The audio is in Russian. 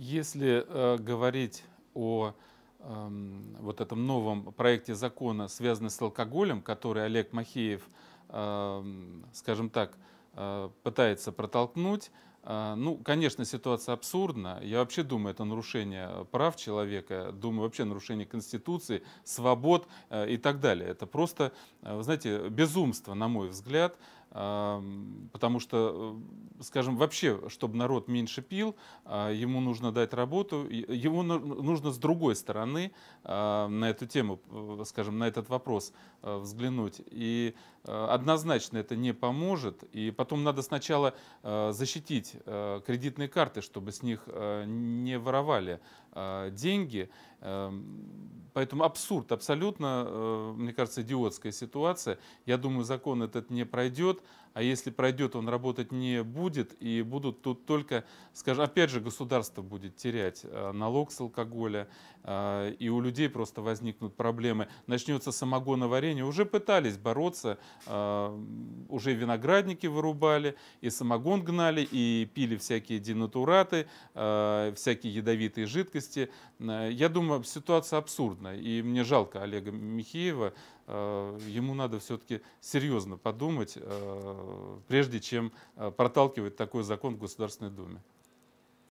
Если э, говорить о э, вот этом новом проекте закона, связанном с алкоголем, который Олег Махеев, э, скажем так, э, пытается протолкнуть, э, ну, конечно, ситуация абсурдна. Я вообще думаю, это нарушение прав человека, думаю, вообще нарушение Конституции, свобод э, и так далее. Это просто, э, вы знаете, безумство, на мой взгляд. Потому что, э, скажем, вообще, чтобы народ меньше пил, а, ему нужно дать работу, ему нужно с другой стороны а, на эту тему, э, скажем, на этот вопрос э, взглянуть. И однозначно это не поможет. И потом надо сначала защитить кредитные карты, чтобы с них не воровали деньги. Эм, поэтому абсурд, абсолютно, мне кажется, идиотская ситуация. Я думаю, закон этот не пройдет пройдет, а если пройдет, он работать не будет, и будут тут только, скажем, опять же, государство будет терять э, налог с алкоголя, э, и у людей просто возникнут проблемы. Начнется самогоноварение. Уже пытались бороться, э, уже виноградники вырубали, и самогон гнали, и пили всякие денатураты, всякие ядовитые жидкости. Я думаю, ситуация абсурдная, и мне жалко Олега Михеева, ему надо все-таки серьезно подумать Э, прежде чем э, проталкивать такой закон в Государственной Думе.